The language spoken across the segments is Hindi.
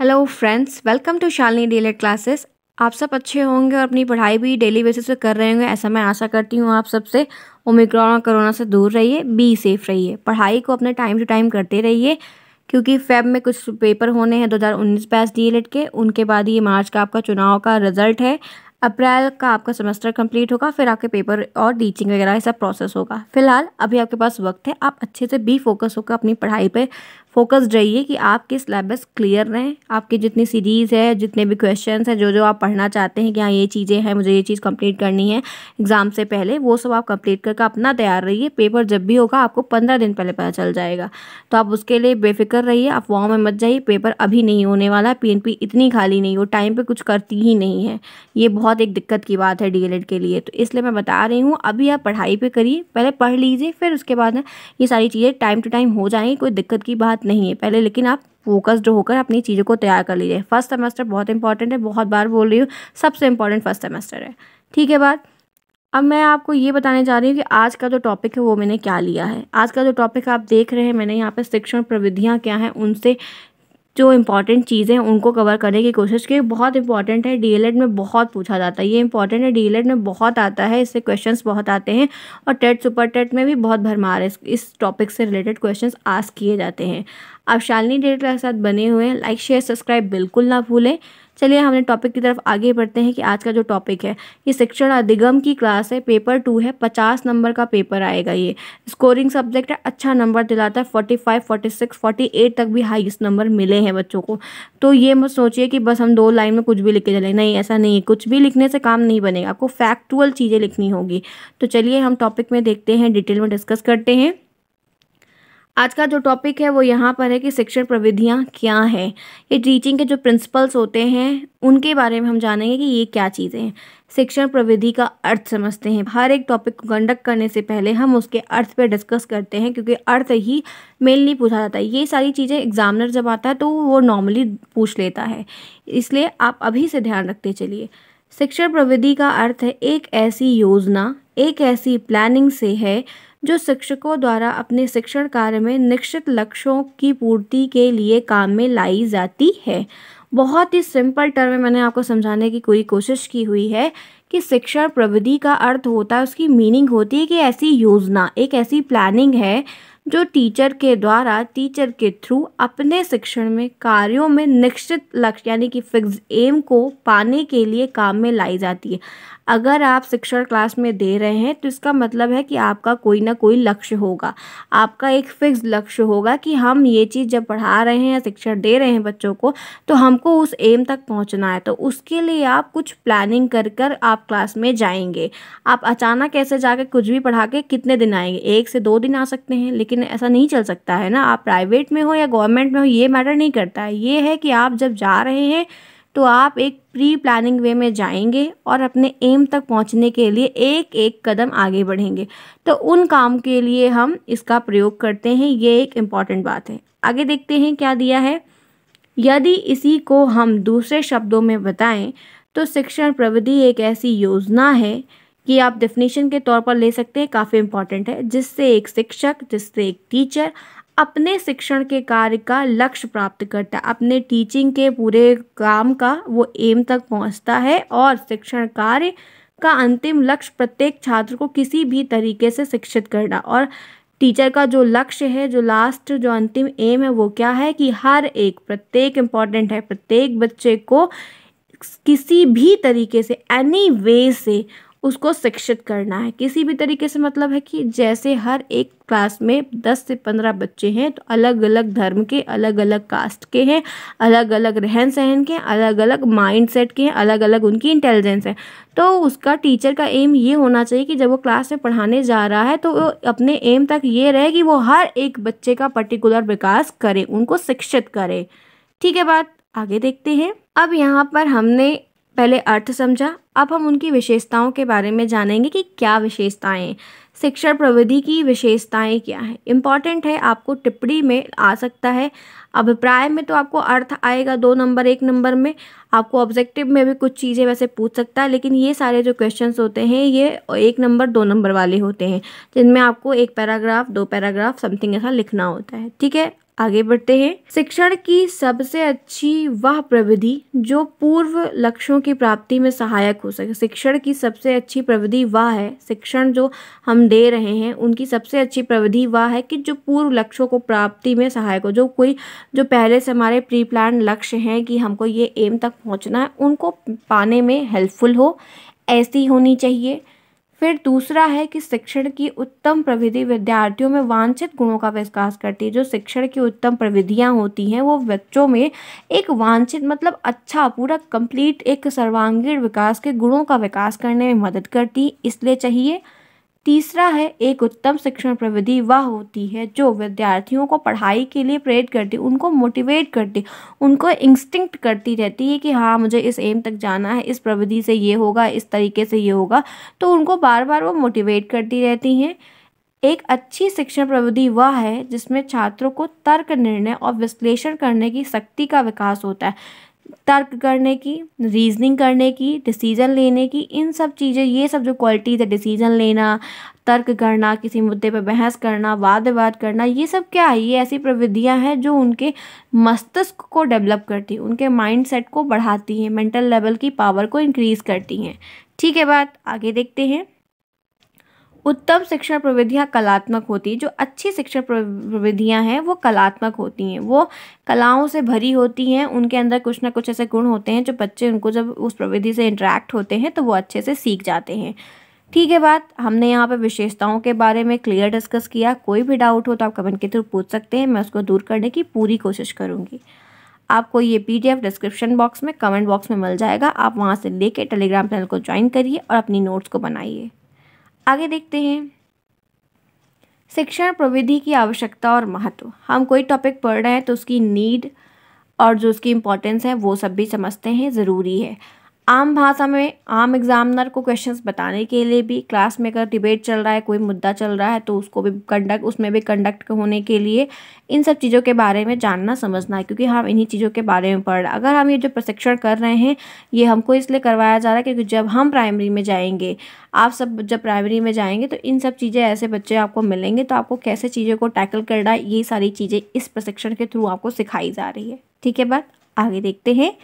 hello friends welcome to Shalini daily classes आप सब अच्छे होंगे और अपनी पढ़ाई भी डेली बेसिस पे कर रहे होंगे ऐसा मैं आशा करती हूँ आप सबसे ओमिक्रॉन और कोरोना से दूर रहिए बी सेफ रहिए पढ़ाई को अपने टाइम टू टाइम करते रहिए क्योंकि फेब में कुछ पेपर होने हैं 2019 बैच डीएलएड के उनके बाद ये मार्च का आपका चुनाव का रिजल्ट है अप्रैल का आपका सेमेस्टर कंप्लीट होगा फिर आपके पेपर और टीचिंग वगैरह ऐसा सब प्रोसेस होगा फिलहाल अभी आपके पास वक्त है आप अच्छे से बी फोकस होकर अपनी पढ़ाई पे फोकस्ड रहिए कि आप किस सिलेबस क्लियर रहें आपकी जितनी सीरीज़ है जितने भी क्वेश्चन हैं जो जो आप पढ़ना चाहते हैं कि हाँ ये चीज़ें हैं मुझे ये चीज़ कंप्लीट करनी है एग्ज़ाम से पहले वो सब आप कंप्लीट करके अपना तैयार रहिए पेपर जब भी होगा आपको पंद्रह दिन पहले पता चल जाएगा तो आप उसके लिए बेफिक्र रहिए अफवाहों में मत जाइए पेपर अभी नहीं होने वाला पी इतनी खाली नहीं हो टाइम पर कुछ करती ही नहीं है ये बहुत एक दिक्कत की बात है डी के लिए तो इसलिए मैं बता रही हूँ अभी आप पढ़ाई पर करिए पहले पढ़ लीजिए फिर उसके बाद ये सारी चीज़ें टाइम टू टाइम हो जाएंगी कोई दिक्कत की बात नहीं है पहले लेकिन आप फोकस्ड होकर अपनी चीज़ों को तैयार कर लीजिए फर्स्ट सेमेस्टर बहुत इंपॉर्टेंट है बहुत बार बोल रही हूँ सबसे इंपॉर्टेंट फर्स्ट सेमेस्टर है ठीक है बात अब मैं आपको ये बताने जा रही हूँ कि आज का जो टॉपिक है वो मैंने क्या लिया है आज का जो टॉपिक आप देख रहे हैं मैंने यहाँ पर शिक्षण प्रविधियाँ क्या हैं उनसे जो इंपॉर्टेंट चीज़ें उनको कवर करने की कोशिश की बहुत इंपॉर्टेंट है डीएलएड में बहुत पूछा जाता है ये इंपॉर्टेंट है डीएलएड में बहुत आता है इससे क्वेश्चंस बहुत आते हैं और टेट सुपर टेट में भी बहुत भरमार है इस टॉपिक से रिलेटेड क्वेश्चन आस्क किए जाते हैं आप शालिनी डेट के साथ बने हुए लाइक शेयर सब्सक्राइब बिल्कुल ना भूलें चलिए हमने टॉपिक की तरफ आगे बढ़ते हैं कि आज का जो टॉपिक है ये शिक्षण अधिगम की क्लास है पेपर टू है पचास नंबर का पेपर आएगा ये स्कोरिंग सब्जेक्ट है अच्छा नंबर दिलाता है forty five forty six forty eight तक भी हाइस्ट नंबर मिले हैं बच्चों को तो ये मत सोचिए कि बस हम दो लाइन में कुछ भी लिख के चले नहीं ऐसा नहीं है कुछ भी लिखने से काम नहीं बनेगा आपको फैक्टुअल चीज़ें लिखनी होगी तो चलिए हम टॉपिक में देखते हैं डिटेल में डिस्कस करते हैं आज का जो टॉपिक है वो यहाँ पर है कि शिक्षण प्रविधियाँ क्या हैं ये टीचिंग के जो प्रिंसिपल्स होते हैं उनके बारे में हम जानेंगे कि ये क्या चीज़ें हैं शिक्षण प्रविधि का अर्थ समझते हैं हर एक टॉपिक को कंडक्ट करने से पहले हम उसके अर्थ पर डिस्कस करते हैं क्योंकि अर्थ ही मेनली पूछा जाता है ये सारी चीज़ें एग्जामिनर जब आता है तो वो नॉर्मली पूछ लेता है इसलिए आप अभी से ध्यान रखते चलिए शिक्षण प्रविधि का अर्थ है एक ऐसी योजना एक ऐसी प्लानिंग से है जो शिक्षकों द्वारा अपने शिक्षण कार्य में निश्चित लक्ष्यों की पूर्ति के लिए काम में लाई जाती है बहुत ही सिंपल टर्म में मैंने आपको समझाने की कोई कोशिश की हुई है कि शिक्षण प्रविधि का अर्थ होता है उसकी मीनिंग होती है कि ऐसी योजना एक ऐसी प्लानिंग है जो टीचर के द्वारा टीचर के थ्रू अपने शिक्षण में कार्यों में निश्चित लक्ष्य यानी कि फिक्स एम को पाने के लिए काम में लाई जाती है अगर आप शिक्षण क्लास में दे रहे हैं तो इसका मतलब है कि आपका कोई ना कोई लक्ष्य होगा आपका एक फिक्स लक्ष्य होगा कि हम ये चीज़ जब पढ़ा रहे हैं या शिक्षण दे रहे हैं बच्चों को तो हमको उस एम तक पहुँचना है तो उसके लिए आप कुछ प्लानिंग कर कर आप क्लास में जाएंगे आप अचानक ऐसे जाकर कुछ भी पढ़ा के कितने दिन आएंगे एक से दो दिन आ सकते हैं लेकिन ऐसा नहीं चल सकता है ना आप प्राइवेट में हो या गवर्नमेंट में हो ये मैटर नहीं करता है ये है कि आप जब जा रहे हैं तो आप एक प्री प्लानिंग वे में जाएंगे और अपने एम तक पहुंचने के लिए एक एक कदम आगे बढ़ेंगे तो उन काम के लिए हम इसका प्रयोग करते हैं ये एक इम्पॉर्टेंट बात है आगे देखते हैं क्या दिया है यदि इसी को हम दूसरे शब्दों में बताएं तो शिक्षण प्रविधि एक ऐसी योजना है कि आप डेफिनेशन के तौर पर ले सकते हैं काफ़ी इम्पॉर्टेंट है जिससे एक शिक्षक जिससे एक टीचर अपने शिक्षण के कार्य का लक्ष्य प्राप्त करता है अपने टीचिंग के पूरे काम का वो एम तक पहुंचता है और शिक्षण कार्य का अंतिम लक्ष्य प्रत्येक छात्र को किसी भी तरीके से शिक्षित करना और टीचर का जो लक्ष्य है जो लास्ट जो अंतिम एम है वो क्या है कि हर एक प्रत्येक इम्पॉर्टेंट है प्रत्येक बच्चे को किसी भी तरीके से एनी वे से उसको शिक्षित करना है किसी भी तरीके से मतलब है कि जैसे हर एक क्लास में दस से पंद्रह बच्चे हैं तो अलग अलग धर्म के अलग अलग कास्ट के हैं अलग अलग रहन सहन के अलग अलग माइंड सेट के हैं अलग अलग उनकी इंटेलिजेंस है तो उसका टीचर का एम ये होना चाहिए कि जब वो क्लास में पढ़ाने जा रहा है तो वो अपने एम तक ये रहे कि वो हर एक बच्चे का पर्टिकुलर विकास करे उनको शिक्षित करे ठीक है बात आगे देखते हैं अब यहाँ पर हमने पहले अर्थ समझा अब हम उनकी विशेषताओं के बारे में जानेंगे कि क्या विशेषताएं शिक्षण प्रविधि की विशेषताएं क्या हैं इम्पॉर्टेंट है आपको टिप्पणी में आ सकता है अभिप्राय में तो आपको अर्थ आएगा दो नंबर एक नंबर में आपको ऑब्जेक्टिव में भी कुछ चीज़ें वैसे पूछ सकता है लेकिन ये सारे जो क्वेश्चन होते हैं ये एक नंबर दो नंबर वाले होते हैं जिनमें आपको एक पैराग्राफ दो पैराग्राफ समथिंग ऐसा लिखना होता है ठीक है आगे बढ़ते हैं शिक्षण की सबसे अच्छी वह प्रविधि जो पूर्व लक्ष्यों की प्राप्ति में सहायक हो सके शिक्षण की सबसे अच्छी प्रविधि वह है शिक्षण जो हम दे रहे हैं उनकी सबसे अच्छी प्रविधि वह है कि जो पूर्व लक्ष्यों को प्राप्ति में सहायक हो जो कोई जो पहले से हमारे प्री प्लान लक्ष्य हैं कि हमको ये एम तक पहुँचना है उनको पाने में हेल्पफुल हो ऐसी होनी चाहिए फिर दूसरा है कि शिक्षण की उत्तम प्रविधि विद्यार्थियों में वांछित गुणों का विकास करती है जो शिक्षण की उत्तम प्रविधियाँ होती हैं वो बच्चों में एक वांछित मतलब अच्छा पूरा कंप्लीट एक सर्वांगीण विकास के गुणों का विकास करने में मदद करती इसलिए चाहिए तीसरा है एक उत्तम शिक्षण प्रविधि वह होती है जो विद्यार्थियों को पढ़ाई के लिए प्रेरित करती उनको मोटिवेट करती उनको इंस्टिंक्ट करती रहती है कि हाँ मुझे इस एम तक जाना है इस प्रविधि से ये होगा इस तरीके से ये होगा तो उनको बार बार वो मोटिवेट करती रहती हैं एक अच्छी शिक्षण प्रविधि वह है जिसमें छात्रों को तर्क निर्णय और विश्लेषण करने की शक्ति का विकास होता है तर्क करने की रीजनिंग करने की डिसीज़न लेने की इन सब चीज़ें ये सब जो क्वालिटीज़ है डिसीज़न लेना तर्क करना किसी मुद्दे पर बहस करना वाद विवाद करना ये सब क्या है ये ऐसी प्रविधियां हैं जो उनके मस्तिष्क को डेवलप करती हैं उनके माइंडसेट को बढ़ाती हैं मेंटल लेवल की पावर को इंक्रीज़ करती हैं ठीक है बात आगे देखते हैं उत्तम शिक्षण प्रविधियाँ कलात्मक होती हैं जो अच्छी शिक्षण प्रविधियाँ हैं वो कलात्मक होती हैं वो कलाओं से भरी होती हैं उनके अंदर कुछ ना कुछ ऐसे गुण होते हैं जो बच्चे उनको जब उस प्रविधि से इंटरेक्ट होते हैं तो वो अच्छे से सीख जाते हैं ठीक है बात हमने यहाँ पर विशेषताओं के बारे में क्लियर डिस्कस किया कोई भी डाउट हो तो आप कमेंट के थ्रू पूछ सकते हैं मैं उसको दूर करने की पूरी कोशिश करूँगी आपको ये पीडीएफ डिस्क्रिप्शन बॉक्स में कमेंट बॉक्स में मिल जाएगा आप वहाँ से लेके टेलीग्राम चैनल को ज्वाइन करिए और अपनी नोट्स को बनाइए आगे देखते हैं शिक्षण प्रविधि की आवश्यकता और महत्व हम कोई टॉपिक पढ़ रहे हैं तो उसकी नीड और जो उसकी इम्पोर्टेंस है वो सब भी समझते हैं ज़रूरी है आम भाषा में आम एग्जामिनर को क्वेश्चंस बताने के लिए भी क्लास में अगर डिबेट चल रहा है कोई मुद्दा चल रहा है तो उसको भी कंडक्ट उसमें भी कंडक्ट होने के लिए इन सब चीज़ों के बारे में जानना समझना है क्योंकि हम इन्हीं चीज़ों के बारे में पढ़ रहे हैं अगर हम ये जो प्रशिक्षण कर रहे हैं ये हमको इसलिए करवाया जा रहा है क्योंकि जब हम प्राइमरी में जाएंगे आप सब जब प्राइमरी में जाएंगे तो इन सब चीज़ें ऐसे बच्चे आपको मिलेंगे तो आपको कैसे चीज़ों को टैकल करना ये सारी चीज़ें इस प्रशिक्षण के थ्रू आपको सिखाई जा रही है ठीक है बात आगे देखते हैं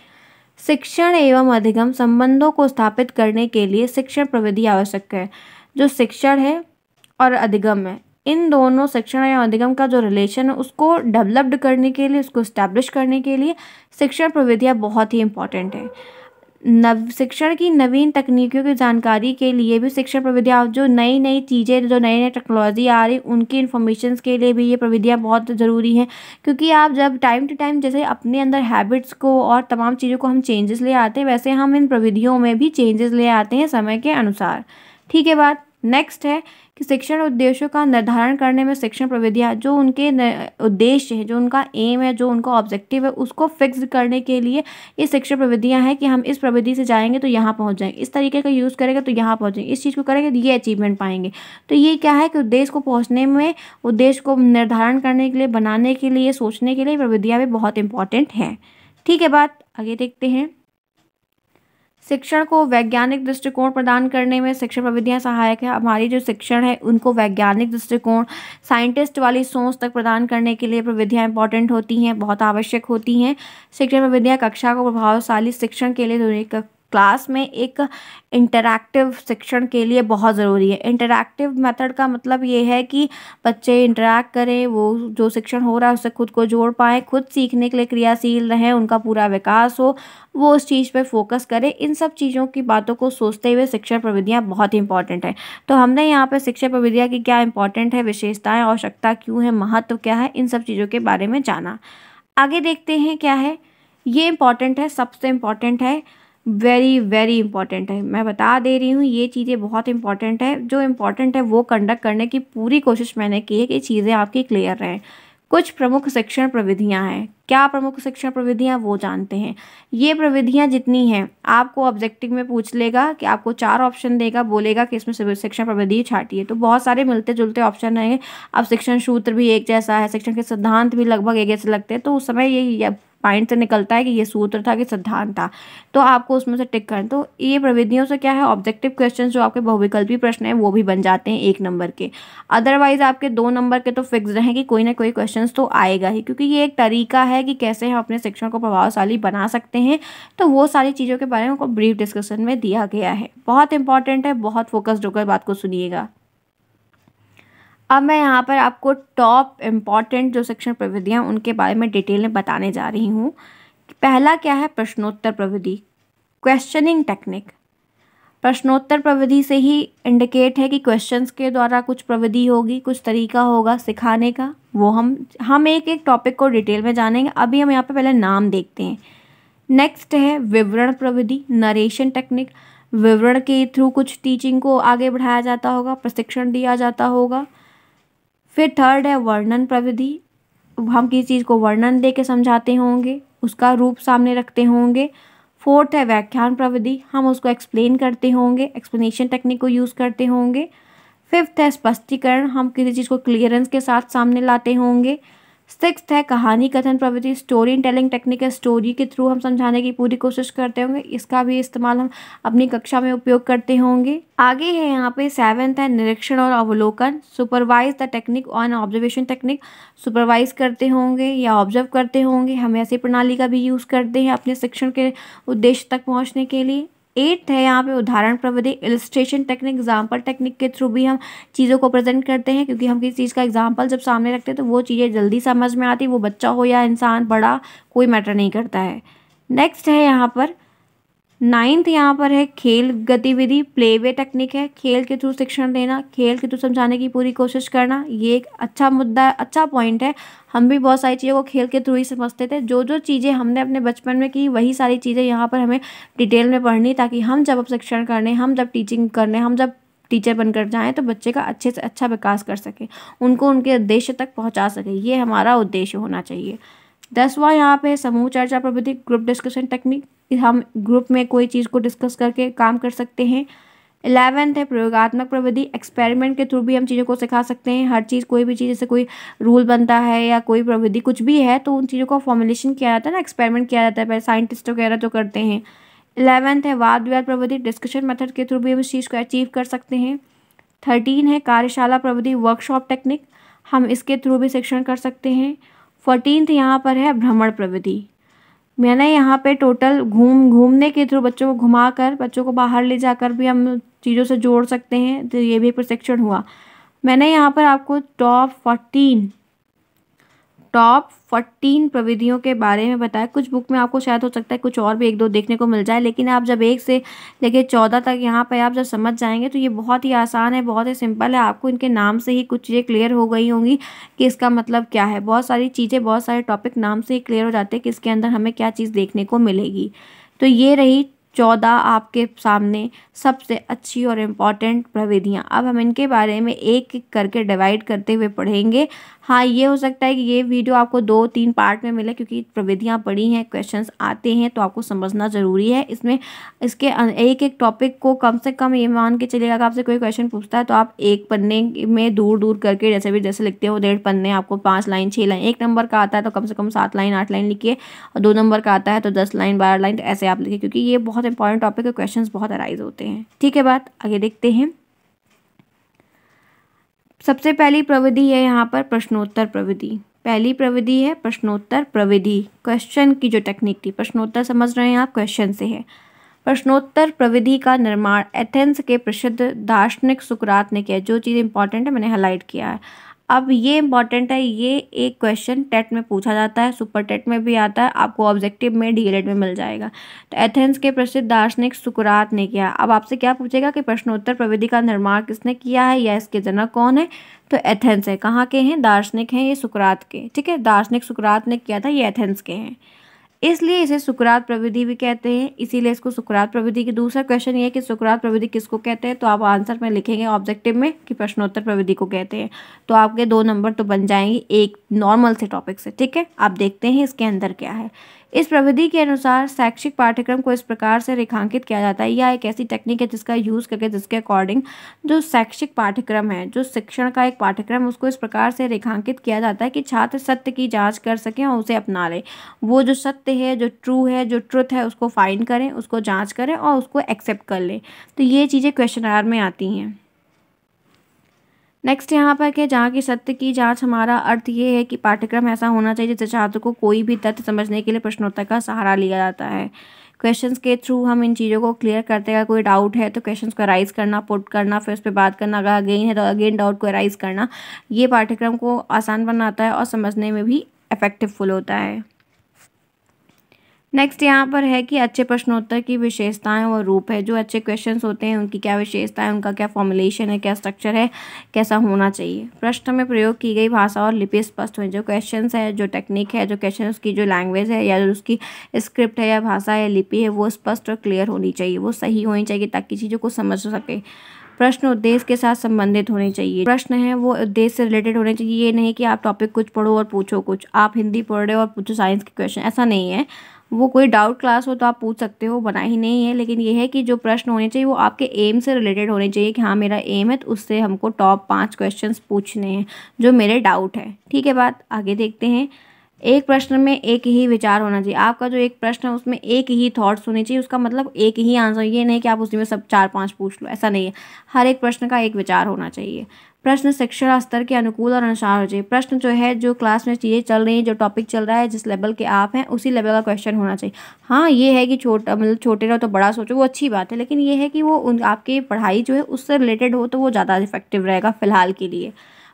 शिक्षण एवं अधिगम संबंधों को स्थापित करने के लिए शिक्षण प्रविधि आवश्यक है जो शिक्षण है और अधिगम है इन दोनों शिक्षण एवं अधिगम का जो रिलेशन है उसको डेवलप्ड करने के लिए उसको इस्टेब्लिश करने के लिए शिक्षण प्रविधियाँ बहुत ही इंपॉर्टेंट है नव शिक्षण की नवीन तकनीकियों की जानकारी के लिए भी शिक्षण प्रविधियाँ जो नई नई चीज़ें जो नई नई टेक्नोलॉजी आ रही उनकी इन्फॉर्मेशन के लिए भी ये प्रविधियाँ बहुत ज़रूरी हैं क्योंकि आप जब टाइम टू टाइम जैसे अपने अंदर हैबिट्स को और तमाम चीज़ों को हम चेंजेस ले आते हैं वैसे हम इन प्रविधियों में भी चेंजेस ले आते हैं समय के अनुसार ठीक है बात नेक्स्ट है कि शिक्षण उद्देश्यों का निर्धारण करने में शिक्षण प्रविधियाँ जो उनके उद्देश्य है जो उनका एम है जो उनका ऑब्जेक्टिव है उसको फिक्स करने के लिए ये शिक्षण प्रविधियाँ हैं कि हम इस प्रविधि से जाएंगे तो यहाँ पहुँच जाएंगे इस तरीके का यूज़ करेंगे तो यहाँ पहुँच जाएंगे इस चीज़ को करेंगे तो ये अचीवमेंट पाएंगे तो ये क्या है कि उद्देश्य को पहुँचने में उद्देश्य को निर्धारण करने के लिए बनाने के लिए सोचने के लिए प्रविधियाँ भी बहुत इंपॉर्टेंट हैं ठीक है बात आगे देखते हैं शिक्षण को वैज्ञानिक दृष्टिकोण प्रदान करने में शिक्षण प्रविधियाँ सहायक है हमारी जो शिक्षण है उनको वैज्ञानिक दृष्टिकोण साइंटिस्ट वाली सोच तक प्रदान करने के लिए प्रविधियाँ इंपॉर्टेंट होती हैं बहुत आवश्यक होती हैं शिक्षण प्रविधियाँ कक्षा को प्रभावशाली शिक्षण के लिए क्लास में एक इंटरैक्टिव शिक्षण के लिए बहुत ज़रूरी है इंटरैक्टिव मेथड का मतलब ये है कि बच्चे इंटरैक्ट करें वो जो शिक्षण हो रहा है उससे खुद को जोड़ पाएँ खुद सीखने के लिए क्रियाशील रहें उनका पूरा विकास हो वो उस चीज़ पे फोकस करें इन सब चीज़ों की बातों को सोचते हुए शिक्षण प्रविधियाँ बहुत ही इंपॉर्टेंट हैं तो हमने यहाँ पर शिक्षा प्रविधियाँ की क्या इंपॉर्टेंट है विशेषताएँ आवश्यकता क्यों है महत्व क्या है इन सब चीज़ों के बारे में जाना आगे देखते हैं क्या है ये इम्पॉर्टेंट है सबसे इम्पॉर्टेंट है वेरी वेरी इंपॉर्टेंट है मैं बता दे रही हूँ ये चीज़ें बहुत इंपॉर्टेंट है जो इम्पॉर्टेंट है वो कंडक्ट करने की पूरी कोशिश मैंने की है कि चीज़ें आपकी क्लियर रहें कुछ प्रमुख शिक्षण प्रविधियाँ हैं क्या प्रमुख शिक्षण प्रविधियाँ वो जानते हैं ये प्रविधियाँ जितनी हैं आपको ऑब्जेक्टिव में पूछ लेगा कि आपको चार ऑप्शन देगा बोलेगा कि इसमें शिक्षण प्रविधि छाटिए तो बहुत सारे मिलते जुलते ऑप्शन हैं अब शिक्षण सूत्र भी एक जैसा है शिक्षण के सिद्धांत भी लगभग एक जैसे लगते हैं तो उस समय ये पॉइंट से निकलता है कि ये सूत्र था कि सिद्धांत था तो आपको उसमें से टिक करें तो ये प्रविधियों से क्या है ऑब्जेक्टिव क्वेश्चन जो आपके बहुविकल्पी प्रश्न हैं वो भी बन जाते हैं एक नंबर के अदरवाइज आपके दो नंबर के तो फिक्स हैं कि कोई ना कोई क्वेश्चन तो आएगा ही क्योंकि ये एक तरीका है कि कैसे हम अपने शिक्षण को प्रभावशाली बना सकते हैं तो वो सारी चीज़ों के बारे में ब्रीफ डिस्कशन में दिया गया है बहुत इंपॉर्टेंट है बहुत फोकस्ड होकर बात को सुनिएगा अब मैं यहाँ पर आपको टॉप इम्पॉर्टेंट जो शिक्षण प्रविधियाँ उनके बारे में डिटेल में बताने जा रही हूँ पहला क्या है प्रश्नोत्तर प्रविधि क्वेश्चनिंग टेक्निक प्रश्नोत्तर प्रविधि से ही इंडिकेट है कि क्वेश्चंस के द्वारा कुछ प्रविधि होगी कुछ तरीका होगा सिखाने का वो हम हम एक एक टॉपिक को डिटेल में जानेंगे अभी हम यहाँ पर पहले नाम देखते हैं नेक्स्ट है विवरण प्रविधि नरेशन टेक्निक विवरण के थ्रू कुछ टीचिंग को आगे बढ़ाया जाता होगा प्रशिक्षण दिया जाता होगा फिर थर्ड है वर्णन प्रविधि हम किसी चीज़ को वर्णन दे के समझाते होंगे उसका रूप सामने रखते होंगे फोर्थ है व्याख्यान प्रविधि हम उसको एक्सप्लेन करते होंगे एक्सप्लेनेशन टेक्निक को यूज़ करते होंगे फिफ्थ है स्पष्टीकरण हम किसी चीज़ को क्लियरेंस के साथ सामने लाते होंगे सिक्स है कहानी कथन प्रवृत्ति स्टोरी टेलिंग टेक्निक है स्टोरी के थ्रू हम समझाने की पूरी कोशिश करते होंगे इसका भी इस्तेमाल हम अपनी कक्षा में उपयोग करते होंगे आगे है यहाँ पे सेवेंथ है निरीक्षण और अवलोकन supervise the technique on observation technique supervise करते होंगे या ऑब्जर्व करते होंगे हम ऐसी प्रणाली का भी यूज़ करते हैं अपने शिक्षण के उद्देश्य तक पहुँचने के लिए एट्थ है यहाँ पे उदाहरण प्रवधि इलस्ट्रेशन टेक्निक एग्जाम्पल टेक्निक के थ्रू भी हम चीज़ों को प्रेजेंट करते हैं क्योंकि हम किसी चीज़ का एग्जाम्पल जब सामने रखते हैं तो वो चीज़ें जल्दी समझ में आती वो बच्चा हो या इंसान बड़ा कोई मैटर नहीं करता है नेक्स्ट है यहाँ पर नाइन्थ यहाँ पर है खेल गतिविधि प्ले वे टेक्निक है खेल के थ्रू शिक्षण देना खेल के थ्रू समझाने की पूरी कोशिश करना ये एक अच्छा मुद्दा है अच्छा पॉइंट है हम भी बहुत सारी चीज़ों को खेल के थ्रू ही समझते थे जो जो चीज़ें हमने अपने बचपन में की वही सारी चीज़ें यहाँ पर हमें डिटेल में पढ़नी ताकि हम जब अब शिक्षण करने हम जब टीचिंग करने हम जब टीचर बनकर जाएं तो बच्चे का अच्छे से अच्छा विकास कर सकें उनको उनके उद्देश्य तक पहुंचा सकें ये हमारा उद्देश्य होना चाहिए दसवा यहाँ पे समूह चर्चा प्रबुद्धि ग्रुप डिस्कशन टेक्निक हम ग्रुप में कोई चीज़ को डिस्कस करके काम कर सकते हैं इलेवेंथ है प्रयोगात्मक प्रविधि एक्सपेरिमेंट के थ्रू भी हम चीज़ों को सिखा सकते हैं हर चीज़ कोई भी चीज़ जैसे कोई रूल बनता है या कोई प्रविधि कुछ भी है तो उन चीज़ों का फॉर्मुलेशन किया जाता है ना एक्सपेरिमेंट किया जाता है पहले साइंटिस्ट वगैरह तो करते हैं इलेवेंथ है वाद विवाद प्रविधि डिस्कशन मेथड के थ्रू भी हम इस चीज़ को अचीव कर सकते हैं थर्टीन है कार्यशाला प्रविधि वर्कशॉप टेक्निक हम इसके थ्रू भी शिक्षण कर सकते हैं फोर्टीन यहाँ पर है भ्रमण प्रविधि मैंने यहाँ पे टोटल घूम घूमने के थ्रू बच्चों को घुमा कर बच्चों को बाहर ले जाकर भी हम चीज़ों से जोड़ सकते हैं तो ये भी प्रशिक्षण हुआ मैंने यहाँ पर आपको टॉप फोर्टीन टॉप फोर्टीन प्रविधियों के बारे में बताया कुछ बुक में आपको शायद हो सकता है कुछ और भी एक दो देखने को मिल जाए लेकिन आप जब एक से लेके चौदह तक यहाँ पर आप जब समझ जाएंगे तो ये बहुत ही आसान है बहुत ही सिंपल है आपको इनके नाम से ही कुछ चीज़ें क्लियर हो गई होंगी कि इसका मतलब क्या है बहुत सारी चीज़ें बहुत सारे टॉपिक नाम से ही क्लियर हो जाते हैं कि इसके अंदर हमें क्या चीज़ देखने को मिलेगी तो ये रही चौदह आपके सामने सबसे अच्छी और इम्पॉर्टेंट प्रविधियाँ अब हम इनके बारे में एक एक करके डिवाइड करते हुए पढ़ेंगे हाँ ये हो सकता है कि ये वीडियो आपको दो तीन पार्ट में मिले क्योंकि प्रविधियाँ पड़ी हैं क्वेश्चंस आते हैं तो आपको समझना ज़रूरी है इसमें इसके एक एक टॉपिक को कम से कम ये मान के चलेगा अगर आपसे कोई क्वेश्चन पूछता है तो आप एक पन्ने में दूर दूर करके जैसे भी जैसे लिखते हो डेढ़ पन्ने आपको पाँच लाइन छः लाइन एक नंबर का आता है तो कम से कम सात लाइन आठ लाइन लिखिए और दो नंबर का आता है तो दस लाइन बारह लाइन तो ऐसे आप लिखिए क्योंकि ये बहुत इंपॉर्टेंट टॉपिक है क्वेश्चन बहुत अराइज होते हैं ठीक है बात आगे देखते हैं सबसे पहली प्रविधि है यहाँ पर प्रश्नोत्तर प्रविधि पहली प्रविधि है प्रश्नोत्तर प्रविधि क्वेश्चन की जो टेक्निक थी प्रश्नोत्तर समझ रहे हैं आप क्वेश्चन से है प्रश्नोत्तर प्रविधि का निर्माण एथेंस के प्रसिद्ध दार्शनिक सुकरात ने किया जो चीज़ इंपॉर्टेंट है मैंने हाईलाइट किया है अब ये इंपॉर्टेंट है ये एक क्वेश्चन टेट में पूछा जाता है सुपर टेट में भी आता है आपको ऑब्जेक्टिव में डी में मिल जाएगा तो एथेंस के प्रसिद्ध दार्शनिक सुकरात ने किया अब आपसे क्या पूछेगा कि प्रश्नोत्तर प्रविधि का निर्माण किसने किया है या इसके जनक कौन है तो एथेंस है कहाँ के हैं दार्शनिक हैं ये सुकरात के ठीक है दार्शनिक सुकरात ने किया था ये एथेंस के हैं इसलिए इसे सुकरात प्रविधि भी कहते हैं इसीलिए इसको सुकरात प्रविधि की दूसरा क्वेश्चन ये है कि सुकरात प्रविधि किसको कहते हैं तो आप आंसर में लिखेंगे ऑब्जेक्टिव में कि प्रश्नोत्तर प्रविधि को कहते हैं तो आपके दो नंबर तो बन जाएंगे एक नॉर्मल से टॉपिक से ठीक है आप देखते हैं इसके अंदर क्या है इस प्रविधि के अनुसार शैक्षिक पाठ्यक्रम को इस प्रकार से रेखांकित किया जाता है यह एक ऐसी टेक्निक है जिसका यूज़ करके जिसके अकॉर्डिंग जो शैक्षिक पाठ्यक्रम है जो शिक्षण का एक पाठ्यक्रम उसको इस प्रकार से रेखांकित किया जाता है कि छात्र सत्य की जाँच कर सकें और उसे अपना लें वो जो सत्य है जो ट्रू है जो ट्रुथ है उसको फाइंड करें उसको जाँच करें और उसको एक्सेप्ट कर लें तो ये चीज़ें क्वेश्चन आर में आती हैं नेक्स्ट यहाँ पर के जहाँ की सत्य की जांच हमारा अर्थ ये है कि पाठ्यक्रम ऐसा होना चाहिए जिससे छात्र को कोई भी तथ्य समझने के लिए प्रश्नोत्तर का सहारा लिया जाता है क्वेश्चंस के थ्रू हम इन चीज़ों को क्लियर करते हैं कोई डाउट है तो क्वेश्चंस को अराइज़ करना पुट करना फिर उस पर बात करना अगर अगेन है तो अगेन डाउट को अराइज़ करना ये पाठ्यक्रम को आसान बनाता है और समझने में भी इफ़ेक्टिवफुल होता है नेक्स्ट यहाँ पर है कि अच्छे प्रश्नोत्तर की विशेषताएं और रूप है जो अच्छे क्वेश्चन होते हैं उनकी क्या विशेषता है उनका क्या फॉर्मुलेशन है क्या स्ट्रक्चर है कैसा होना चाहिए प्रश्न में प्रयोग की गई भाषा और लिपि स्पष्ट हुई जो क्वेश्चन है जो टेक्निक है जो क्वेश्चन उसकी जो लैंग्वेज है या उसकी स्क्रिप्ट है या भाषा या लिपि है वो स्पष्ट और क्लियर होनी चाहिए वो सही होनी चाहिए ताकि चीज़ों को समझ सके प्रश्न उद्देश्य के साथ संबंधित होने चाहिए प्रश्न है वो उद्देश्य से रिलेटेड होने चाहिए ये नहीं कि आप टॉपिक कुछ पढ़ो और पूछो कुछ आप हिंदी पढ़ रहे हो और पूछो साइंस के क्वेश्चन ऐसा नहीं है वो कोई डाउट क्लास हो तो आप पूछ सकते हो बना ही नहीं है लेकिन ये है कि जो प्रश्न होने चाहिए वो आपके एम से रिलेटेड होने चाहिए कि हाँ मेरा एम है तो उससे हमको टॉप पाँच क्वेश्चन पूछने हैं जो मेरे डाउट है ठीक है बात आगे देखते हैं एक प्रश्न में एक ही विचार होना चाहिए आपका जो एक प्रश्न है उसमें एक ही थॉट्स होने चाहिए उसका मतलब एक ही आंसर ये नहीं कि आप उसी में सब चार पांच पूछ लो ऐसा नहीं है हर एक प्रश्न का एक विचार होना चाहिए प्रश्न शिक्षा स्तर के अनुकूल और अनुसार हो चाहिए प्रश्न जो है जो क्लास में चीज़ें चल रही हैं जो टॉपिक चल रहा है जिस लेवल के आप हैं उसी लेवल का क्वेश्चन होना चाहिए हाँ ये है कि छोटा मतलब छोटे रहो तो बड़ा सोचो वो अच्छी बात है लेकिन ये है कि वो उन आपकी पढ़ाई जो है उससे रिलेटेड हो तो वो ज़्यादा इफेक्टिव रहेगा फिलहाल के लिए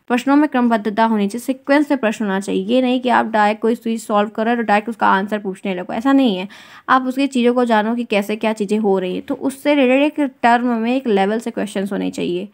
प्रश्नों में क्रमबद्धता होनी चाहिए सिक्वेंस में प्रश्न होना चाहिए ये नहीं कि आप डायरेक्ट कोई चीज़ सॉल्व करो और डायरेक्ट उसका आंसर पूछने लगो ऐसा नहीं है आप उसकी चीज़ों को जानो कि कैसे क्या चीज़ें हो रही हैं तो उससे रिलेटेड एक टर्म में एक लेवल से क्वेश्चन होने चाहिए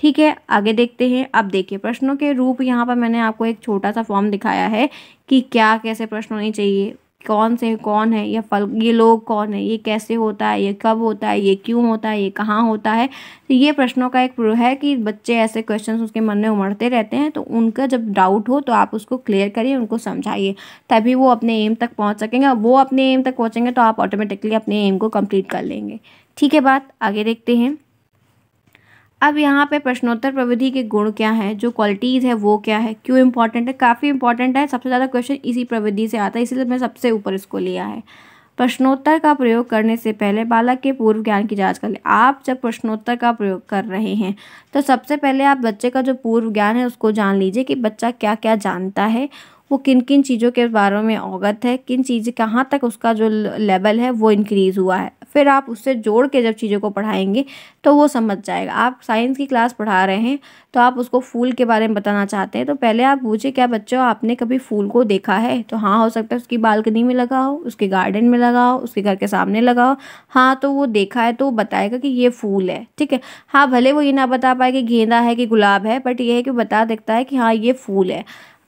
ठीक है आगे देखते हैं अब देखिए प्रश्नों के रूप यहाँ पर मैंने आपको एक छोटा सा फॉर्म दिखाया है कि क्या कैसे प्रश्न होने चाहिए कौन से कौन है या फल ये लोग कौन है ये कैसे होता है ये कब होता है ये क्यों होता है ये कहाँ होता है तो ये प्रश्नों का एक प्रो है कि बच्चे ऐसे क्वेश्चन उसके मन में उमड़ते रहते हैं तो उनका जब डाउट हो तो आप उसको क्लियर करिए उनको समझाइए तभी वो अपने एम तक पहुँच सकेंगे और वो अपने एम तक पहुँचेंगे तो आप ऑटोमेटिकली अपने एम को कम्प्लीट कर लेंगे ठीक है बात आगे देखते हैं अब यहाँ पे प्रश्नोत्तर प्रविधि के गुण क्या हैं जो क्वालिटीज़ है वो क्या है क्यों इम्पॉर्टेंट है काफ़ी इंपॉर्टेंट है सबसे ज़्यादा क्वेश्चन इसी प्रविधि से आता है इसलिए मैं सबसे ऊपर इसको लिया है प्रश्नोत्तर का प्रयोग करने से पहले बालक के पूर्व ज्ञान की जांच कर ले आप जब प्रश्नोत्तर का प्रयोग कर रहे हैं तो सबसे पहले आप बच्चे का जो पूर्व ज्ञान है उसको जान लीजिए कि बच्चा क्या क्या जानता है वो किन किन चीज़ों के बारे में अवगत है किन चीज़ कहाँ तक उसका जो लेवल है वो इंक्रीज़ हुआ है फिर आप उससे जोड़ के जब चीज़ों को पढ़ाएंगे तो वो समझ जाएगा आप साइंस की क्लास पढ़ा रहे हैं तो आप उसको फूल के बारे में बताना चाहते हैं तो पहले आप पूछे क्या बच्चों आपने कभी फूल को देखा है तो हाँ हो सकता है उसकी बालकनी में लगाओ उसके गार्डन में लगाओ उसके घर के सामने लगाओ हाँ तो वो देखा है तो वो बताएगा कि ये फूल है ठीक है हाँ भले वो ये ना बता पाए कि गेंदा है कि गुलाब है बट ये है कि बता देता है कि हाँ ये फूल है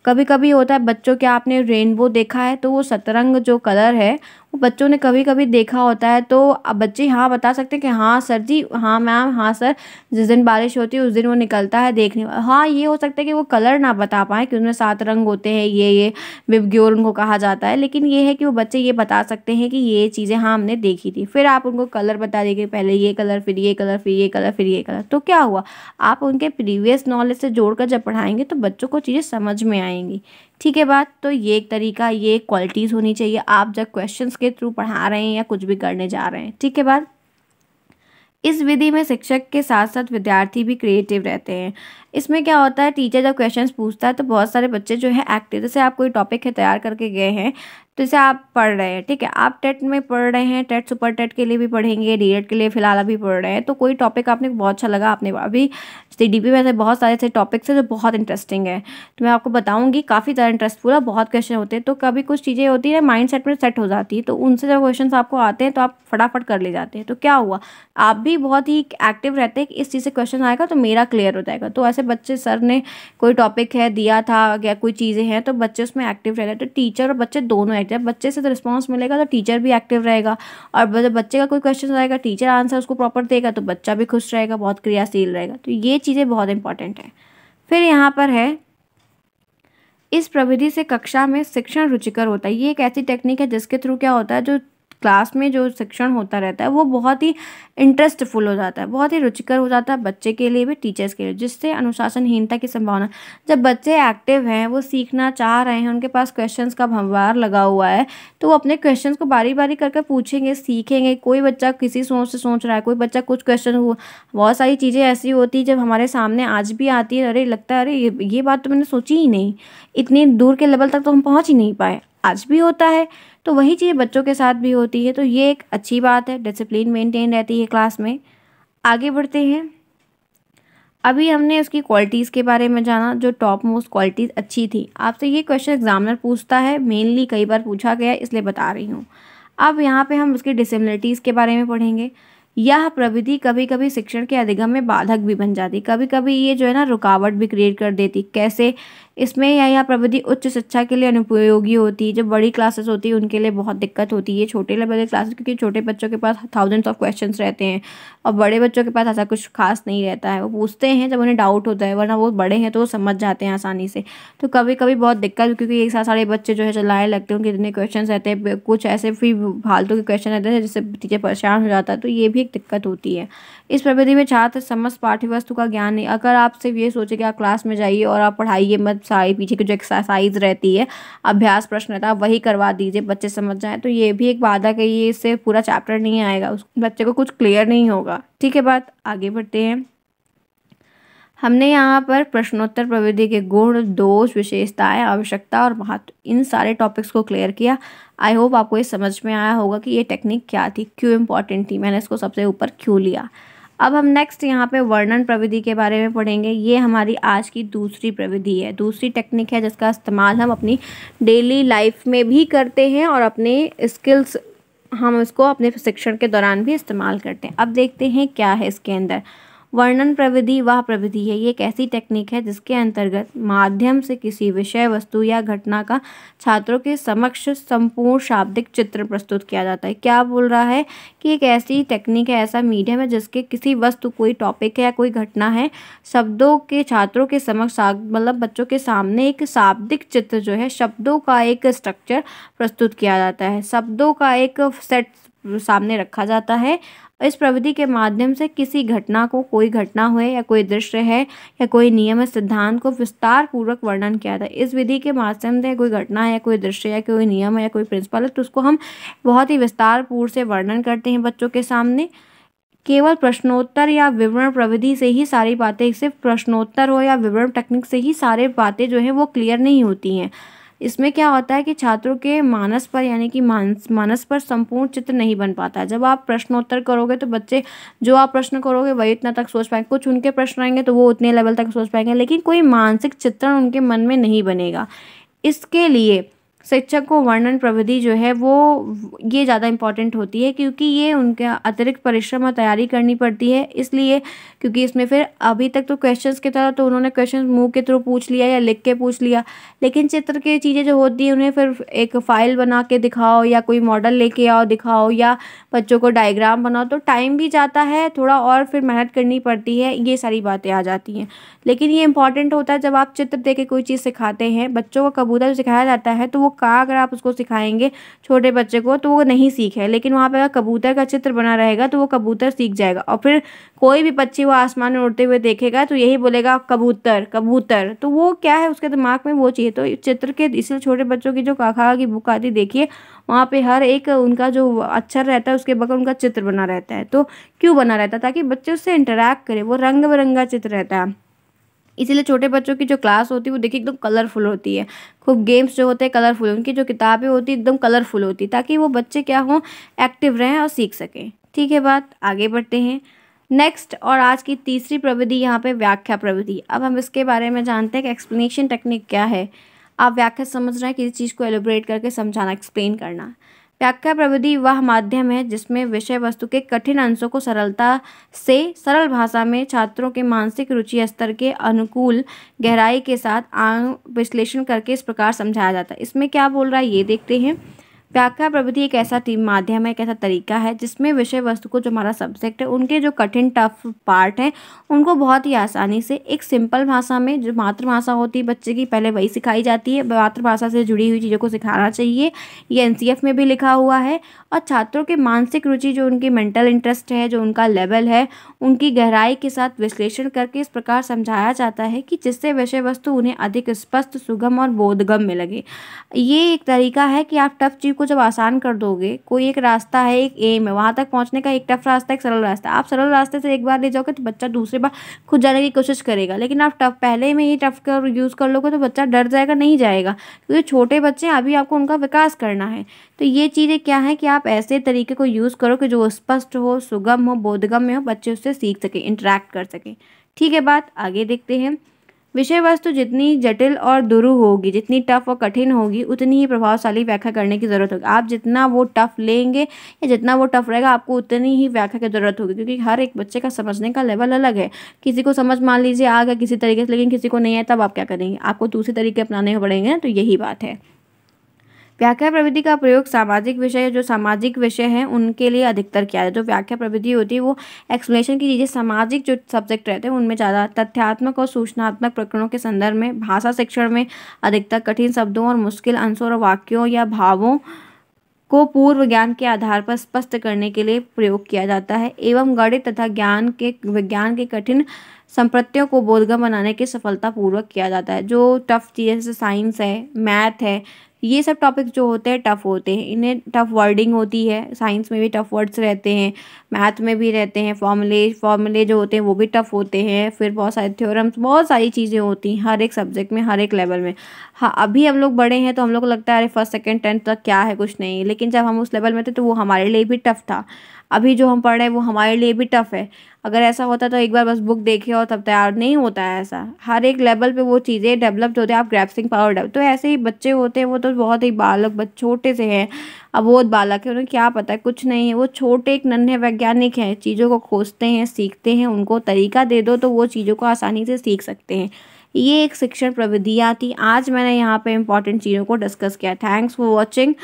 कभी कभी होता है बच्चों के आपने रेनबो देखा है तो वो सतरंग जो कलर है बच्चों ने कभी कभी देखा होता है तो अब बच्चे हाँ बता सकते हैं कि हाँ सर जी हाँ मैम हाँ सर जिस दिन बारिश होती है उस दिन वो निकलता है देखने हाँ ये हो सकता है कि वो कलर ना बता पाएँ कि उनमें सात रंग होते हैं ये ये विवग्योर उनको कहा जाता है लेकिन ये है कि वो बच्चे ये बता सकते हैं कि ये चीज़ें हाँ हमने देखी थी फिर आप उनको कलर बता देंगे पहले ये कलर फिर ये कलर फिर ये कलर फिर ये कलर तो क्या हुआ आप उनके प्रीवियस नॉलेज से जोड़कर जब पढ़ाएंगे तो बच्चों को चीज़ें समझ में आएंगी ठीक है बात तो ये एक तरीका ये एक क्वालिटीज़ होनी चाहिए आप जब क्वेश्चन के थ्रू पढ़ा रहे हैं या कुछ भी करने जा रहे हैं ठीक है बात इस विधि में शिक्षक के साथ साथ विद्यार्थी भी क्रिएटिव रहते हैं इसमें क्या होता है टीचर जब क्वेश्चंस पूछता है तो बहुत सारे बच्चे जो है एक्टिव जैसे आप कोई टॉपिक है तैयार करके गए हैं तो इसे आप पढ़ रहे हैं ठीक है आप टेट में पढ़ रहे हैं टेट सुपर टेट के लिए भी पढ़ेंगे डी के लिए फिलहाल अभी पढ़ रहे हैं तो कोई टॉपिक आपने बहुत अच्छा लगा आपने अभी सी डी में से बहुत सारे ऐसे टॉपिक्स हैं जो बहुत इंटरेस्टिंग है तो मैं आपको बताऊँगी काफ़ी ज़्यादा इंटरेस्टफुल है बहुत क्वेश्चन होते हैं तो कभी कुछ चीज़ें होती है माइंड सेट में सेट हो जाती है तो उनसे जब क्वेश्चन आपको आते हैं तो आप फटाफट कर ले जाते हैं तो क्या हुआ आप भी बहुत ही एक्टिव रहते हैं कि इस चीज़ से क्वेश्चन आएगा तो मेरा क्लियर हो जाएगा तो ऐसे बच्चे सर ने कोई टॉपिक है दिया था या कोई चीज़ें हैं तो बच्चे उसमें एक्टिव रहते हैं तो टीचर और बच्चे दोनों एक्टिव देते हैं बच्चे से तो रिस्पॉन्स मिलेगा तो टीचर भी एक्टिव रहेगा और जब बच्चे का कोई क्वेश्चन आएगा टीचर आंसर उसको प्रॉपर देगा तो बच्चा भी खुश रहेगा बहुत क्रियाशील रहेगा तो ये चीज़ें बहुत इंपॉर्टेंट है फिर यहाँ पर है इस प्रविधि से कक्षा में शिक्षण रुचिकर होता है ये एक ऐसी टेक्निक है जिसके थ्रू क्या होता है जो क्लास में जो शिक्षण होता रहता है वो बहुत ही इंटरेस्टफुल हो जाता है बहुत ही रुचिकर हो जाता है बच्चे के लिए भी टीचर्स के लिए जिससे अनुशासनहीनता की संभावना जब बच्चे एक्टिव हैं वो सीखना चाह रहे हैं उनके पास क्वेश्चन का भंवार लगा हुआ है तो वो अपने क्वेश्चन को बारी बारी करके पूछेंगे सीखेंगे कोई बच्चा किसी सोच से सोच रहा है कोई बच्चा कुछ क्वेश्चन बहुत सारी चीज़ें ऐसी होती हैं जब हमारे सामने आज भी आती है अरे लगता है अरे ये ये बात तो मैंने सोची ही नहीं इतनी दूर के लेवल तक तो हम पहुँच ही नहीं पाए आज भी होता है तो वही चीज़ बच्चों के साथ भी होती है तो ये एक अच्छी बात है डिसिप्लिन मेंटेन रहती है क्लास में आगे बढ़ते हैं अभी हमने उसकी क्वालिटीज़ के बारे में जाना जो टॉप मोस्ट क्वालिटीज़ अच्छी थी आपसे ये क्वेश्चन एग्जामिनर पूछता है मेनली कई बार पूछा गया इसलिए बता रही हूँ अब यहाँ पे हम उसकी डिसेबिलिटीज़ के बारे में पढ़ेंगे यह प्रविधि कभी कभी शिक्षण के अधिगम में बाधक भी बन जाती कभी कभी ये जो है ना रुकावट भी क्रिएट कर देती कैसे इसमें या यह प्रविधि उच्च शिक्षा के लिए अनुपयोगी होती है जब बड़ी क्लासेस होती है उनके लिए बहुत दिक्कत होती है छोटे लेवल के क्लासेस क्योंकि छोटे बच्चों के पास थाउजेंड्स ऑफ क्वेश्चंस रहते हैं और बड़े बच्चों के पास ऐसा कुछ खास नहीं रहता है वो पूछते हैं जब उन्हें डाउट होता है वरना वो बड़े हैं तो वो समझ जाते हैं आसानी से तो कभी कभी बहुत दिक्कत क्योंकि एक साथ सारे बच्चे जो है चलाए लगते हैं उनके इतने क्वेश्चन रहते हैं कुछ ऐसे फिर फालतू के क्वेश्चन रहते हैं जिससे टीचर परेशान हो जाता है तो ये भी एक दिक्कत होती है इस प्रविधि में छात्र समस्त पाठ्य वस्तु का ज्ञान नहीं अगर आप सिर्फ ये सोचे कि आप क्लास में जाइए और आप पढ़ाइए मत सारी पीछे की जो एक्सरसाइज रहती है अभ्यास प्रश्न रहता है वही करवा दीजिए बच्चे समझ जाए तो ये भी एक वादा कही ये इससे पूरा चैप्टर नहीं आएगा उस बच्चे को कुछ क्लियर नहीं होगा ठीक है बात आगे बढ़ते हैं हमने यहाँ पर प्रश्नोत्तर प्रविधि के गुण दोष विशेषताएं आवश्यकता और महत्व इन सारे टॉपिक्स को क्लियर किया आई होप आपको ये समझ में आया होगा कि ये टेक्निक क्या थी क्यों इम्पॉर्टेंट थी मैंने इसको सबसे ऊपर क्यों लिया अब हम नेक्स्ट यहाँ पे वर्णन प्रविधि के बारे में पढ़ेंगे ये हमारी आज की दूसरी प्रविधि है दूसरी टेक्निक है जिसका इस्तेमाल हम अपनी डेली लाइफ में भी करते हैं और अपने स्किल्स हम इसको अपने शिक्षण के दौरान भी इस्तेमाल करते हैं अब देखते हैं क्या है इसके अंदर वर्णन प्रविधि वह प्रविधि है ये एक ऐसी टेक्निक है जिसके अंतर्गत माध्यम से किसी विषय वस्तु या घटना का छात्रों के समक्ष संपूर्ण शाब्दिक चित्र प्रस्तुत किया जाता है क्या बोल रहा है कि एक ऐसी टेक्निक है ऐसा मीडियम है जिसके किसी वस्तु कोई टॉपिक है या कोई घटना है शब्दों के छात्रों के समक्ष मतलब बच्चों के सामने एक शाब्दिक चित्र जो है शब्दों का एक स्ट्रक्चर प्रस्तुत किया जाता है शब्दों का एक सेट सामने रखा जाता है इस प्रविधि के माध्यम से किसी घटना को कोई घटना हुए या कोई दृश्य है या कोई नियम या सिद्धांत को विस्तार पूर्वक वर्णन किया था इस विधि के माध्यम से कोई घटना है या कोई दृश्य या कोई नियम है या कोई प्रिंसिपल है तो उसको हम बहुत ही विस्तार पूर्व से वर्णन करते हैं बच्चों के सामने केवल प्रश्नोत्तर या विवरण प्रविधि से ही सारी बातें सिर्फ प्रश्नोत्तर हो या विवरण तकनीक से ही सारे बातें जो है वो क्लियर नहीं होती हैं इसमें क्या होता है कि छात्रों के मानस पर यानी कि मानस मानस पर संपूर्ण चित्र नहीं बन पाता है जब आप प्रश्नोत्तर करोगे तो बच्चे जो आप प्रश्न करोगे वही इतना तक सोच पाएंगे कुछ उनके प्रश्न आएंगे तो वो उतने लेवल तक सोच पाएंगे लेकिन कोई मानसिक चित्रण उनके मन में नहीं बनेगा इसके लिए शिक्षक को वर्णन प्रविधि जो है वो ये ज़्यादा इम्पॉर्टेंट होती है क्योंकि ये उनके अतिरिक्त परिश्रम और तैयारी करनी पड़ती है इसलिए क्योंकि इसमें फिर अभी तक तो क्वेश्चंस के तरह तो उन्होंने क्वेश्चन मुंह के थ्रू पूछ लिया या लिख के पूछ लिया लेकिन चित्र की चीज़ें जो होती हैं उन्हें फिर एक फ़ाइल बना के दिखाओ या कोई मॉडल लेके आओ दिखाओ या बच्चों को डायग्राम बनाओ तो टाइम भी जाता है थोड़ा और फिर मेहनत करनी पड़ती है ये सारी बातें आ जाती हैं लेकिन ये इंपॉर्टेंट होता है जब आप चित्र दे के कोई चीज़ सिखाते हैं बच्चों को कबूतर सिखाया जाता है तो वो का अगर आप उसको सिखाएंगे छोटे बच्चे को तो वो नहीं सीखे लेकिन वहाँ पर अगर कबूतर का चित्र बना रहेगा तो वो कबूतर सीख जाएगा और फिर कोई भी पक्षी वो आसमान में उड़ते हुए देखेगा तो यही बोलेगा कबूतर कबूतर तो वो क्या है उसके दिमाग में वो चाहिए तो चित्र के इसलिए छोटे बच्चों की जो काका की बुक आती देखिए वहाँ पे हर एक उनका जो अक्षर रहता है उसके बगल उनका चित्र बना रहता है तो क्यों बना रहता है ताकि बच्चे उससे इंटरेक्ट करें वो रंग बिरंगा चित्र रहता है इसीलिए छोटे बच्चों की जो क्लास होती है वो देखिए एकदम कलरफुल होती है खूब गेम्स जो होते हैं कलरफुल उनकी जो किताबें होती है एकदम कलरफुल होती है ताकि वो बच्चे क्या हों एक्टिव रहें और सीख सकें ठीक है बात आगे बढ़ते हैं नेक्स्ट और आज की तीसरी प्रविधि यहाँ पे व्याख्या प्रविधि अब हम इसके बारे में जानते हैं कि एक्सप्लेनेशन टेक्निक क्या है आप व्याख्या समझ रहे हैं किसी चीज़ को एलोब्रेट करके समझाना एक्सप्लेन करना व्याख्या प्रविधि वह माध्यम है जिसमें विषय वस्तु के कठिन अंशों को सरलता से सरल भाषा में छात्रों के मानसिक रुचि स्तर के अनुकूल गहराई के साथ विश्लेषण करके इस प्रकार समझाया जाता है इसमें क्या बोल रहा है ये देखते हैं व्याख्या प्रवृत्ति एक ऐसा टीम माध्यम है एक ऐसा तरीका है जिसमें विषय वस्तु को जो हमारा सब्जेक्ट है उनके जो कठिन टफ पार्ट हैं उनको बहुत ही आसानी से एक सिंपल भाषा में जो मातृभाषा होती है बच्चे की पहले वही सिखाई जाती है मातृभाषा से जुड़ी हुई चीज़ों को सिखाना चाहिए ये एन में भी लिखा हुआ है और छात्रों के मानसिक रुचि जो उनकी मेंटल इंटरेस्ट है जो उनका लेवल है उनकी गहराई के साथ विश्लेषण करके इस प्रकार समझाया जाता है कि जिससे विषय वस्तु उन्हें अधिक स्पष्ट सुगम और बोधगम में लगे ये एक तरीका है कि आप टफ चीज को जब आसान कर दोगे कोई एक रास्ता है एक एम है वहाँ तक पहुँचने का एक टफ रास्ता एक सरल रास्ता आप सरल रास्ते से एक बार ले जाओगे तो बच्चा दूसरे बार खुद जाने की कोशिश करेगा लेकिन आप टफ पहले में ही टफ कर यूज़ कर लोगे तो बच्चा डर जाएगा नहीं जाएगा क्योंकि छोटे बच्चे अभी आपको उनका विकास करना है तो ये चीज़ें क्या है कि आप ऐसे तरीके को यूज़ करो कि जो स्पष्ट हो सुगम हो बोधगम्य हो बच्चे उससे सीख सकें इंटरेक्ट कर सकें ठीक है बात आगे देखते हैं विषय वस्तु जितनी जटिल और दुरू होगी जितनी टफ और कठिन होगी उतनी ही प्रभावशाली व्याख्या करने की ज़रूरत होगी आप जितना वो टफ लेंगे या जितना वो टफ रहेगा आपको उतनी ही व्याख्या की ज़रूरत होगी क्योंकि हर एक बच्चे का समझने का लेवल अलग है किसी को समझ मान लीजिए आ गया किसी तरीके से लेकिन किसी को नहीं है तब आप क्या करेंगे आपको दूसरे तरीके अपनाने पड़ेंगे तो यही बात है व्याख्या प्रविधि का प्रयोग सामाजिक विषय जो सामाजिक विषय हैं उनके लिए अधिकतर किया जाता है जो व्याख्या प्रविधि होती है वो एक्सप्लेनेशन की चीज़ें सामाजिक जो सब्जेक्ट रहते हैं उनमें ज़्यादा तथ्यात्मक और सूचनात्मक प्रकरणों के संदर्भ में भाषा शिक्षण में अधिकतर कठिन शब्दों और मुश्किल अंशों और वाक्यों या भावों को पूर्व ज्ञान के आधार पर स्पष्ट करने के लिए प्रयोग किया जाता है एवं गणित तथा ज्ञान के विज्ञान के कठिन संप्रतियों को बोधगम बनाने के सफलतापूर्वक किया जाता है जो टफ चीज़ें जैसे साइंस है मैथ है ये सब टॉपिक्स जो होते हैं टफ़ होते हैं इन्हें टफ़ वर्डिंग होती है साइंस में भी टफ़ वर्ड्स रहते हैं मैथ में भी रहते हैं फॉर्मूले फॉर्मूले जो होते हैं वो भी टफ़ होते हैं फिर बहुत सारे थ्योरम्स बहुत सारी चीज़ें होती हैं हर एक सब्जेक्ट में हर एक लेवल में हाँ अभी हम लोग बड़े हैं तो हम लोग को लगता है अरे फर्स्ट सेकेंड टेंथ तक क्या है कुछ नहीं लेकिन जब हम उस लेवल में थे तो वो हमारे लिए भी टफ़ था अभी जो हम पढ़ रहे हैं वो हमारे लिए भी टफ़ है अगर ऐसा होता तो एक बार बस बुक देखे और तब तैयार नहीं होता है ऐसा हर एक लेवल पे वो चीज़ें डेवलप्ड होते हैं आप ग्रैप्सिंग पावर डेवलप तो ऐसे ही बच्चे होते हैं वो तो बहुत ही बालक छोटे से हैं अब वो बालक है उन्हें क्या पता है कुछ नहीं है वो छोटे एक नन्हे वैज्ञानिक हैं चीज़ों को खोजते हैं सीखते हैं उनको तरीका दे दो तो वो चीज़ों को आसानी से सीख सकते हैं ये एक शिक्षण प्रविधियाँ थी आज मैंने यहाँ पर इंपॉर्टेंट चीज़ों को डिस्कस किया थैंक्स फॉर वॉचिंग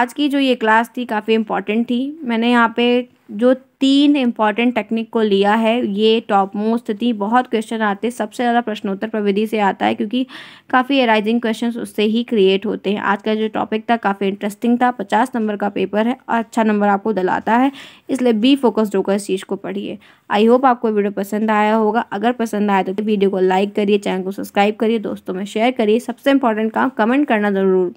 आज की जो ये क्लास थी काफ़ी इम्पॉर्टेंट थी मैंने यहाँ पे जो तीन इम्पॉर्टेंट टेक्निक को लिया है ये टॉप मोस्ट थी बहुत क्वेश्चन आते सबसे ज़्यादा प्रश्नोत्तर प्रविधि से आता है क्योंकि काफ़ी अराइजिंग क्वेश्चंस उससे ही क्रिएट होते हैं आज का जो टॉपिक था काफ़ी इंटरेस्टिंग था पचास नंबर का पेपर है और अच्छा नंबर आपको दिलाता है इसलिए बी फोकस्ड होकर इस चीज़ को पढ़िए आई होप आपको वीडियो पसंद आया होगा अगर पसंद आया तो वीडियो को लाइक करिए चैनल को सब्सक्राइब करिए दोस्तों में शेयर करिए सबसे इंपॉर्टेंट काम कमेंट करना ज़रूर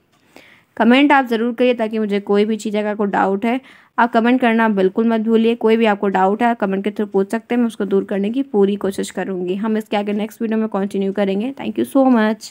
कमेंट आप ज़रूर करिए ताकि मुझे कोई भी चीज़ अगर कोई डाउट है आप कमेंट करना बिल्कुल मत भूलिए कोई भी आपको डाउट है कमेंट के थ्रू पूछ सकते हैं मैं उसको दूर करने की पूरी कोशिश करूँगी हम इसके आगे नेक्स्ट वीडियो में कंटिन्यू करेंगे थैंक यू सो मच